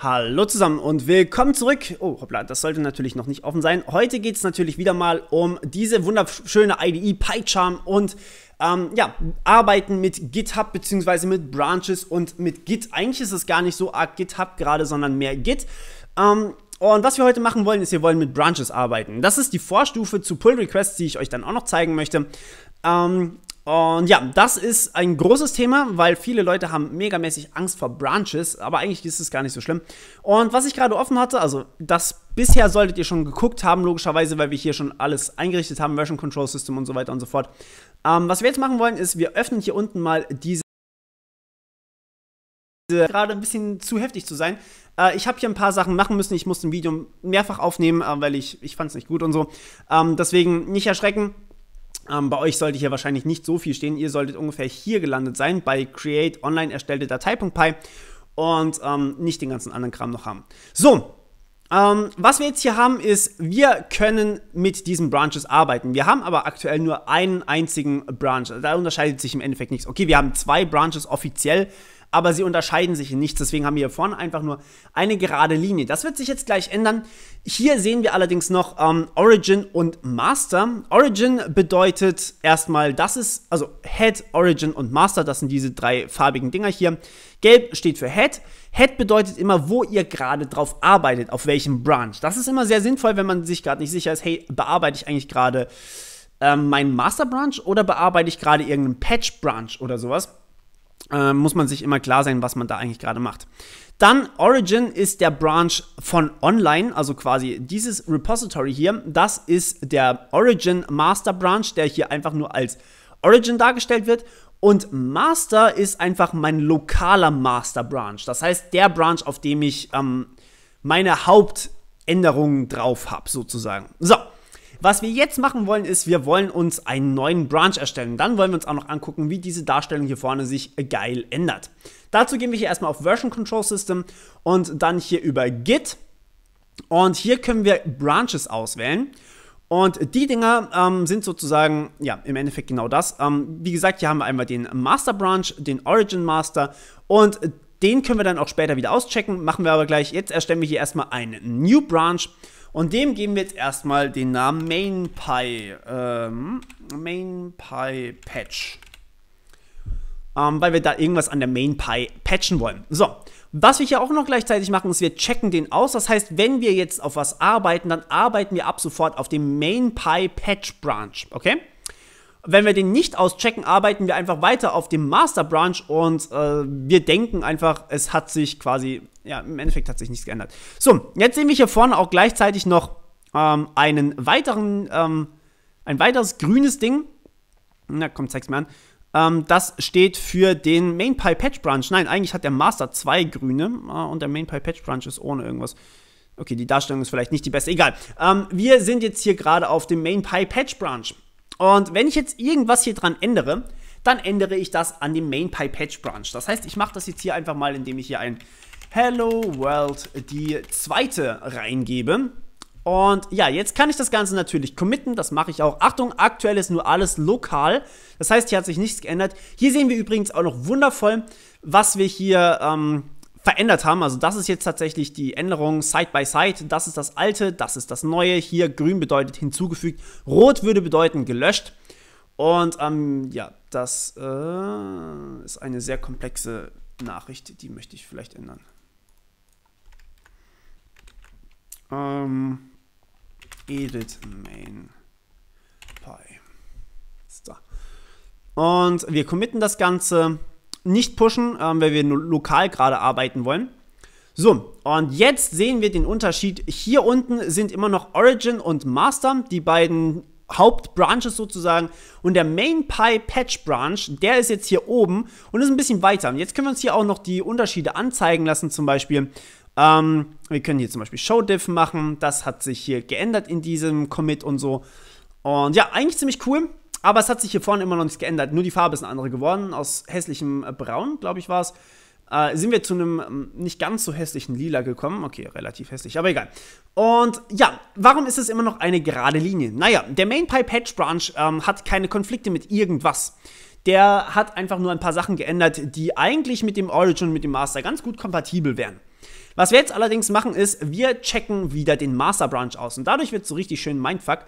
Hallo zusammen und willkommen zurück. Oh, hoppla, das sollte natürlich noch nicht offen sein. Heute geht es natürlich wieder mal um diese wunderschöne IDE PyCharm und ähm, ja, arbeiten mit GitHub bzw. mit Branches und mit Git. Eigentlich ist es gar nicht so arg GitHub gerade, sondern mehr Git. Ähm, und was wir heute machen wollen, ist, wir wollen mit Branches arbeiten. Das ist die Vorstufe zu Pull Requests, die ich euch dann auch noch zeigen möchte. Ähm, und ja, das ist ein großes Thema, weil viele Leute haben megamäßig Angst vor Branches, aber eigentlich ist es gar nicht so schlimm. Und was ich gerade offen hatte, also das bisher solltet ihr schon geguckt haben, logischerweise, weil wir hier schon alles eingerichtet haben, Version Control System und so weiter und so fort. Ähm, was wir jetzt machen wollen, ist, wir öffnen hier unten mal diese gerade ein bisschen zu heftig zu sein. Äh, ich habe hier ein paar Sachen machen müssen. Ich musste ein Video mehrfach aufnehmen, äh, weil ich, ich fand es nicht gut und so. Ähm, deswegen nicht erschrecken. Ähm, bei euch sollte hier wahrscheinlich nicht so viel stehen. Ihr solltet ungefähr hier gelandet sein, bei create online erstellte Datei.py und ähm, nicht den ganzen anderen Kram noch haben. So, ähm, was wir jetzt hier haben, ist, wir können mit diesen Branches arbeiten. Wir haben aber aktuell nur einen einzigen Branch. Da unterscheidet sich im Endeffekt nichts. Okay, wir haben zwei Branches offiziell aber sie unterscheiden sich in nichts. Deswegen haben wir hier vorne einfach nur eine gerade Linie. Das wird sich jetzt gleich ändern. Hier sehen wir allerdings noch ähm, Origin und Master. Origin bedeutet erstmal, das ist, also Head, Origin und Master, das sind diese drei farbigen Dinger hier. Gelb steht für Head. Head bedeutet immer, wo ihr gerade drauf arbeitet, auf welchem Branch. Das ist immer sehr sinnvoll, wenn man sich gerade nicht sicher ist, hey, bearbeite ich eigentlich gerade ähm, meinen Master Branch oder bearbeite ich gerade irgendeinen Patch Branch oder sowas? äh, muss man sich immer klar sein, was man da eigentlich gerade macht. Dann Origin ist der Branch von Online, also quasi dieses Repository hier. Das ist der Origin Master Branch, der hier einfach nur als Origin dargestellt wird. Und Master ist einfach mein lokaler Master Branch. Das heißt, der Branch, auf dem ich ähm, meine Hauptänderungen drauf habe, sozusagen. So, was wir jetzt machen wollen, ist, wir wollen uns einen neuen Branch erstellen. Dann wollen wir uns auch noch angucken, wie diese Darstellung hier vorne sich geil ändert. Dazu gehen wir hier erstmal auf Version Control System und dann hier über Git. Und hier können wir Branches auswählen. Und die Dinger ähm, sind sozusagen, ja, im Endeffekt genau das. Ähm, wie gesagt, hier haben wir einmal den Master Branch, den Origin Master und den können wir dann auch später wieder auschecken. Machen wir aber gleich. Jetzt erstellen wir hier erstmal einen New Branch und dem geben wir jetzt erstmal den Namen MainPy, ähm, MainPy Patch. Ähm, weil wir da irgendwas an der MainPy patchen wollen. So, was wir hier auch noch gleichzeitig machen, ist, wir checken den aus. Das heißt, wenn wir jetzt auf was arbeiten, dann arbeiten wir ab sofort auf dem MainPy Patch Branch, okay? wenn wir den nicht auschecken, arbeiten wir einfach weiter auf dem Master Branch und äh, wir denken einfach, es hat sich quasi, ja, im Endeffekt hat sich nichts geändert. So, jetzt sehen wir hier vorne auch gleichzeitig noch ähm, einen weiteren, ähm, ein weiteres grünes Ding. Na komm, zeig's mir an. Ähm, das steht für den MainPy Patch Branch. Nein, eigentlich hat der Master zwei grüne äh, und der MainPy Patch Branch ist ohne irgendwas. Okay, die Darstellung ist vielleicht nicht die beste. Egal. Ähm, wir sind jetzt hier gerade auf dem MainPy Patch Branch. Und wenn ich jetzt irgendwas hier dran ändere, dann ändere ich das an dem Main Patch Branch. Das heißt, ich mache das jetzt hier einfach mal, indem ich hier ein Hello World die zweite reingebe. Und ja, jetzt kann ich das Ganze natürlich committen, das mache ich auch. Achtung, aktuell ist nur alles lokal, das heißt, hier hat sich nichts geändert. Hier sehen wir übrigens auch noch wundervoll, was wir hier ähm, verändert haben. Also das ist jetzt tatsächlich die Änderung Side by Side. Das ist das alte, das ist das neue. Hier grün bedeutet hinzugefügt, rot würde bedeuten gelöscht. Und ähm, ja, das äh, ist eine sehr komplexe Nachricht, die möchte ich vielleicht ändern. Ähm, edit main py. So. Und wir committen das Ganze nicht pushen, ähm, weil wir lokal gerade arbeiten wollen. So, und jetzt sehen wir den Unterschied. Hier unten sind immer noch Origin und Master, die beiden Hauptbranches sozusagen. Und der mainpy Patch Branch, der ist jetzt hier oben und ist ein bisschen weiter. Und jetzt können wir uns hier auch noch die Unterschiede anzeigen lassen, zum Beispiel. Ähm, wir können hier zum Beispiel Showdiff machen. Das hat sich hier geändert in diesem Commit und so. Und ja, eigentlich ziemlich cool. Aber es hat sich hier vorne immer noch nichts geändert. Nur die Farbe ist eine andere geworden. Aus hässlichem äh, Braun, glaube ich, war es. Äh, sind wir zu einem ähm, nicht ganz so hässlichen Lila gekommen. Okay, relativ hässlich, aber egal. Und ja, warum ist es immer noch eine gerade Linie? Naja, der Mainpipe Patch Branch ähm, hat keine Konflikte mit irgendwas. Der hat einfach nur ein paar Sachen geändert, die eigentlich mit dem Origin und mit dem Master ganz gut kompatibel wären. Was wir jetzt allerdings machen, ist, wir checken wieder den Master Branch aus. Und dadurch wird es so richtig schön Mindfuck.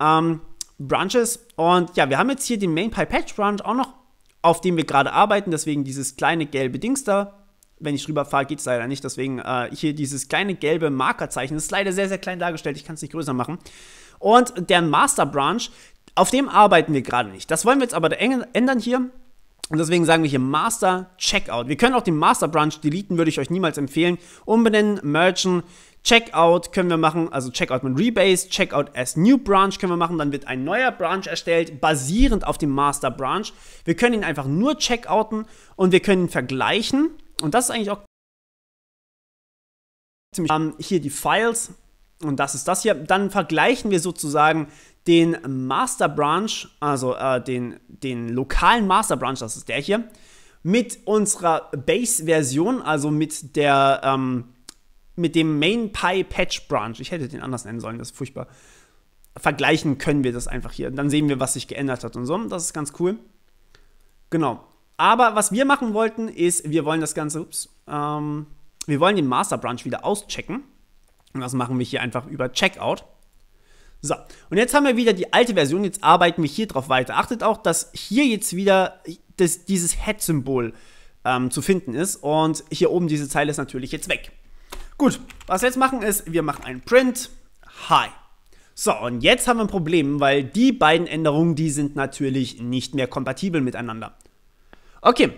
Ähm, Branches. Und ja, wir haben jetzt hier den MainPy Patch Branch auch noch, auf dem wir gerade arbeiten. Deswegen dieses kleine gelbe Dings da. Wenn ich drüber fahre, geht es leider nicht. Deswegen äh, hier dieses kleine gelbe Markerzeichen. Das ist leider sehr, sehr klein dargestellt. Ich kann es nicht größer machen. Und der Master Branch, auf dem arbeiten wir gerade nicht. Das wollen wir jetzt aber ändern hier. Und deswegen sagen wir hier Master Checkout. Wir können auch den Master Branch deleten, würde ich euch niemals empfehlen. Umbenennen, Merchant, Checkout können wir machen, also Checkout mit Rebase, Checkout as New Branch können wir machen, dann wird ein neuer Branch erstellt, basierend auf dem Master Branch. Wir können ihn einfach nur checkouten und wir können ihn vergleichen. Und das ist eigentlich auch ziemlich. Ähm, hier die Files und das ist das hier. Dann vergleichen wir sozusagen den Master Branch, also äh, den, den lokalen Master Branch, das ist der hier, mit unserer Base-Version, also mit der. Ähm, mit dem Main Pi Patch Branch, ich hätte den anders nennen sollen, das ist furchtbar, vergleichen können wir das einfach hier. Dann sehen wir, was sich geändert hat und so. Das ist ganz cool. Genau. Aber was wir machen wollten, ist, wir wollen das Ganze, ups, ähm, wir wollen den Master Branch wieder auschecken. Und das machen wir hier einfach über Checkout. So, und jetzt haben wir wieder die alte Version, jetzt arbeiten wir hier drauf weiter. Achtet auch, dass hier jetzt wieder das, dieses Head-Symbol ähm, zu finden ist und hier oben diese Zeile ist natürlich jetzt weg. Gut, was wir jetzt machen ist, wir machen einen Print. Hi. So, und jetzt haben wir ein Problem, weil die beiden Änderungen, die sind natürlich nicht mehr kompatibel miteinander. Okay,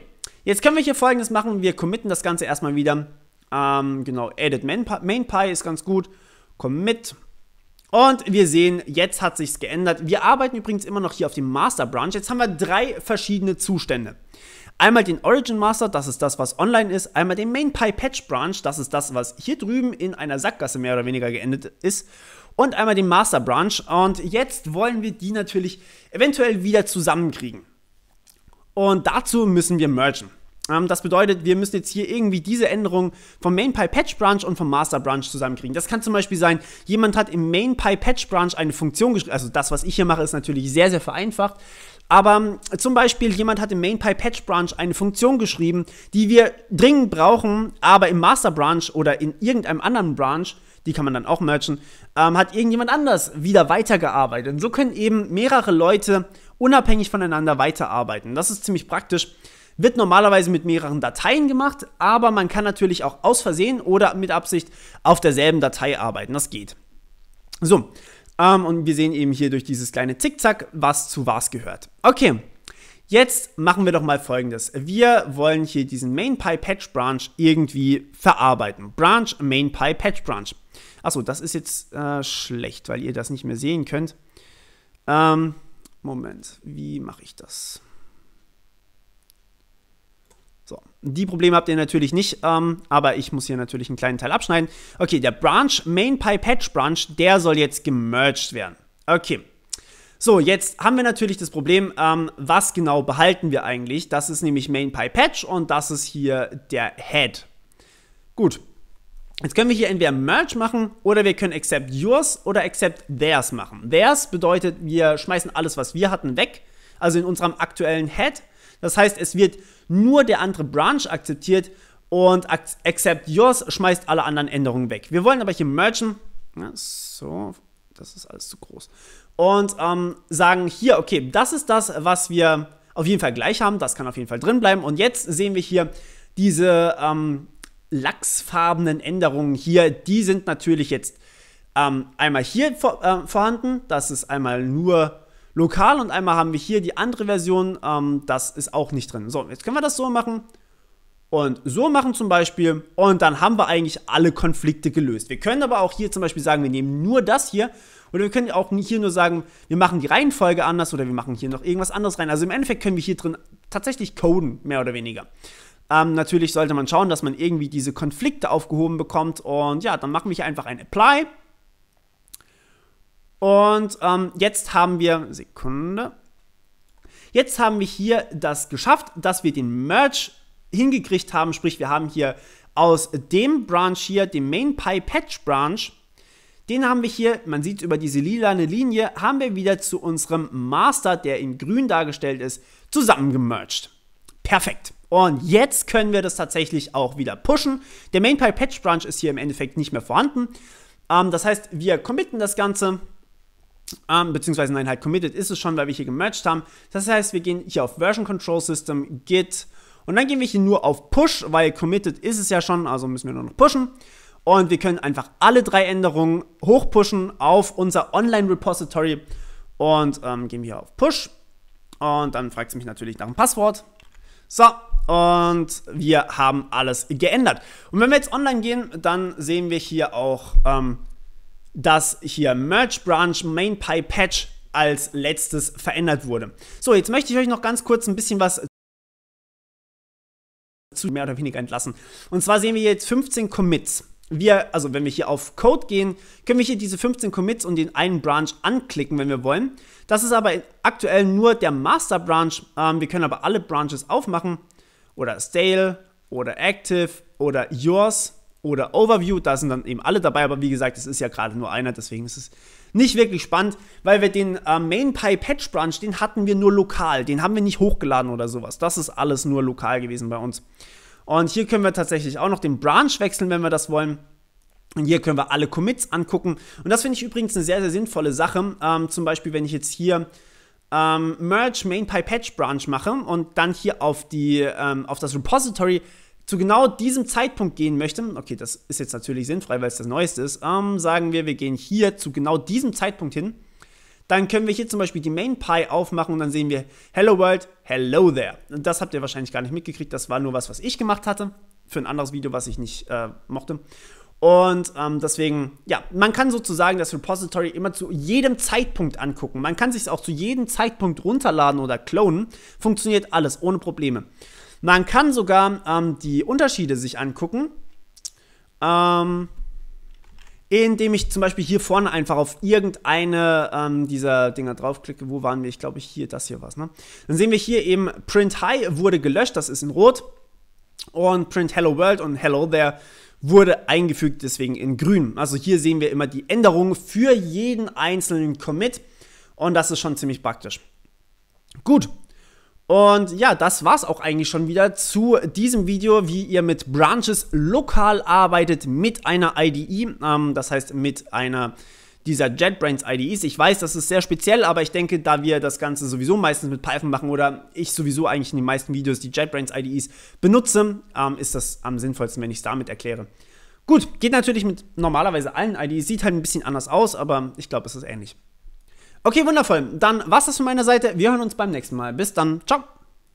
jetzt können wir hier folgendes machen. Wir committen das Ganze erstmal wieder. Ähm, genau, edit mainpy ist ganz gut. Commit. Und wir sehen, jetzt hat sich's geändert. Wir arbeiten übrigens immer noch hier auf dem Master Branch. Jetzt haben wir drei verschiedene Zustände. Einmal den Origin Master, das ist das, was online ist. Einmal den Main Patch Branch, das ist das, was hier drüben in einer Sackgasse mehr oder weniger geendet ist. Und einmal den Master Branch. Und jetzt wollen wir die natürlich eventuell wieder zusammenkriegen. Und dazu müssen wir mergen ähm, das bedeutet, wir müssen jetzt hier irgendwie diese Änderungen vom MainPy Patch Branch und vom Master Branch zusammenkriegen. Das kann zum Beispiel sein, jemand hat im MainPy Patch Branch eine Funktion geschrieben. Also das, was ich hier mache, ist natürlich sehr, sehr vereinfacht. Aber ähm, zum Beispiel, jemand hat im MainPy Patch Branch eine Funktion geschrieben, die wir dringend brauchen, aber im Master Branch oder in irgendeinem anderen Branch, die kann man dann auch merchen, ähm, hat irgendjemand anders wieder weitergearbeitet. Und so können eben mehrere Leute unabhängig voneinander weiterarbeiten. Das ist ziemlich praktisch. Wird normalerweise mit mehreren Dateien gemacht, aber man kann natürlich auch aus Versehen oder mit Absicht auf derselben Datei arbeiten. Das geht. So, ähm, und wir sehen eben hier durch dieses kleine Zickzack, was zu was gehört. Okay, Jetzt machen wir doch mal folgendes. Wir wollen hier diesen MainPy-Patch-Branch irgendwie verarbeiten. Branch, MainPy-Patch-Branch. Achso, das ist jetzt äh, schlecht, weil ihr das nicht mehr sehen könnt. Ähm, Moment, wie mache ich das? So, die Probleme habt ihr natürlich nicht, ähm, aber ich muss hier natürlich einen kleinen Teil abschneiden. Okay, der Branch, Main Pipe Branch, der soll jetzt gemerged werden. Okay. So, jetzt haben wir natürlich das Problem, ähm, was genau behalten wir eigentlich? Das ist nämlich Main Pipe und das ist hier der Head. Gut. Jetzt können wir hier entweder Merge machen oder wir können Accept Yours oder Accept Theirs machen. Theirs bedeutet, wir schmeißen alles, was wir hatten, weg. Also in unserem aktuellen Head das heißt, es wird nur der andere Branch akzeptiert und Accept Yours schmeißt alle anderen Änderungen weg. Wir wollen aber hier mergen. Ja, so, das ist alles zu groß. Und ähm, sagen hier, okay, das ist das, was wir auf jeden Fall gleich haben. Das kann auf jeden Fall drin bleiben. Und jetzt sehen wir hier diese ähm, lachsfarbenen Änderungen hier. Die sind natürlich jetzt ähm, einmal hier vor, äh, vorhanden. Das ist einmal nur lokal und einmal haben wir hier die andere Version. Ähm, das ist auch nicht drin. So, jetzt können wir das so machen und so machen zum Beispiel und dann haben wir eigentlich alle Konflikte gelöst. Wir können aber auch hier zum Beispiel sagen, wir nehmen nur das hier oder wir können auch hier nur sagen, wir machen die Reihenfolge anders oder wir machen hier noch irgendwas anderes rein. Also im Endeffekt können wir hier drin tatsächlich coden, mehr oder weniger. Ähm, natürlich sollte man schauen, dass man irgendwie diese Konflikte aufgehoben bekommt und ja, dann machen wir hier einfach ein Apply und ähm, jetzt haben wir, Sekunde, jetzt haben wir hier das geschafft, dass wir den Merge hingekriegt haben. Sprich, wir haben hier aus dem Branch hier, dem MainPy Patch Branch, den haben wir hier, man sieht über diese lilane Linie, haben wir wieder zu unserem Master, der in grün dargestellt ist, zusammengemerged. Perfekt. Und jetzt können wir das tatsächlich auch wieder pushen. Der MainPy Patch Branch ist hier im Endeffekt nicht mehr vorhanden. Ähm, das heißt, wir committen das Ganze, ähm, beziehungsweise nein, halt committed ist es schon, weil wir hier gemerged haben. Das heißt, wir gehen hier auf Version Control System, Git und dann gehen wir hier nur auf Push, weil committed ist es ja schon, also müssen wir nur noch pushen. Und wir können einfach alle drei Änderungen hochpushen auf unser Online-Repository und ähm, gehen hier auf Push. Und dann fragt sie mich natürlich nach dem Passwort. So, und wir haben alles geändert. Und wenn wir jetzt online gehen, dann sehen wir hier auch ähm, dass hier Merge Branch Main Pie Patch als letztes verändert wurde. So, jetzt möchte ich euch noch ganz kurz ein bisschen was zu mehr oder weniger entlassen. Und zwar sehen wir jetzt 15 Commits. Wir, also wenn wir hier auf Code gehen, können wir hier diese 15 Commits und den einen Branch anklicken, wenn wir wollen. Das ist aber aktuell nur der Master Branch. Ähm, wir können aber alle Branches aufmachen oder Stale oder Active oder Yours oder Overview. Da sind dann eben alle dabei, aber wie gesagt, es ist ja gerade nur einer, deswegen ist es nicht wirklich spannend, weil wir den äh, MainPy Patch Branch, den hatten wir nur lokal, den haben wir nicht hochgeladen oder sowas. Das ist alles nur lokal gewesen bei uns. Und hier können wir tatsächlich auch noch den Branch wechseln, wenn wir das wollen. Und hier können wir alle Commits angucken. Und das finde ich übrigens eine sehr, sehr sinnvolle Sache. Ähm, zum Beispiel, wenn ich jetzt hier ähm, Merge MainPy Patch Branch mache und dann hier auf, die, ähm, auf das Repository zu genau diesem Zeitpunkt gehen möchten, okay, das ist jetzt natürlich sinnfrei, weil es das Neueste ist, ähm, sagen wir, wir gehen hier zu genau diesem Zeitpunkt hin, dann können wir hier zum Beispiel die Main Pie aufmachen und dann sehen wir Hello World, Hello There. Und das habt ihr wahrscheinlich gar nicht mitgekriegt, das war nur was, was ich gemacht hatte, für ein anderes Video, was ich nicht äh, mochte. Und ähm, deswegen, ja, man kann sozusagen das Repository immer zu jedem Zeitpunkt angucken. Man kann sich es auch zu jedem Zeitpunkt runterladen oder klonen. Funktioniert alles ohne Probleme. Man kann sogar ähm, die Unterschiede sich angucken, ähm, indem ich zum Beispiel hier vorne einfach auf irgendeine ähm, dieser Dinger draufklicke. Wo waren wir? Ich glaube, hier, das hier war es. Ne? Dann sehen wir hier eben, Print High wurde gelöscht, das ist in Rot. Und Print Hello World und Hello There wurde eingefügt, deswegen in Grün. Also hier sehen wir immer die Änderungen für jeden einzelnen Commit. Und das ist schon ziemlich praktisch. Gut, und ja, das war's auch eigentlich schon wieder zu diesem Video, wie ihr mit Branches lokal arbeitet mit einer IDE, ähm, das heißt mit einer dieser JetBrains IDEs. Ich weiß, das ist sehr speziell, aber ich denke, da wir das Ganze sowieso meistens mit Python machen oder ich sowieso eigentlich in den meisten Videos die JetBrains IDEs benutze, ähm, ist das am sinnvollsten, wenn ich es damit erkläre. Gut, geht natürlich mit normalerweise allen IDEs, sieht halt ein bisschen anders aus, aber ich glaube, es ist ähnlich. Okay, wundervoll. Dann war's das von meiner Seite. Wir hören uns beim nächsten Mal. Bis dann. Ciao.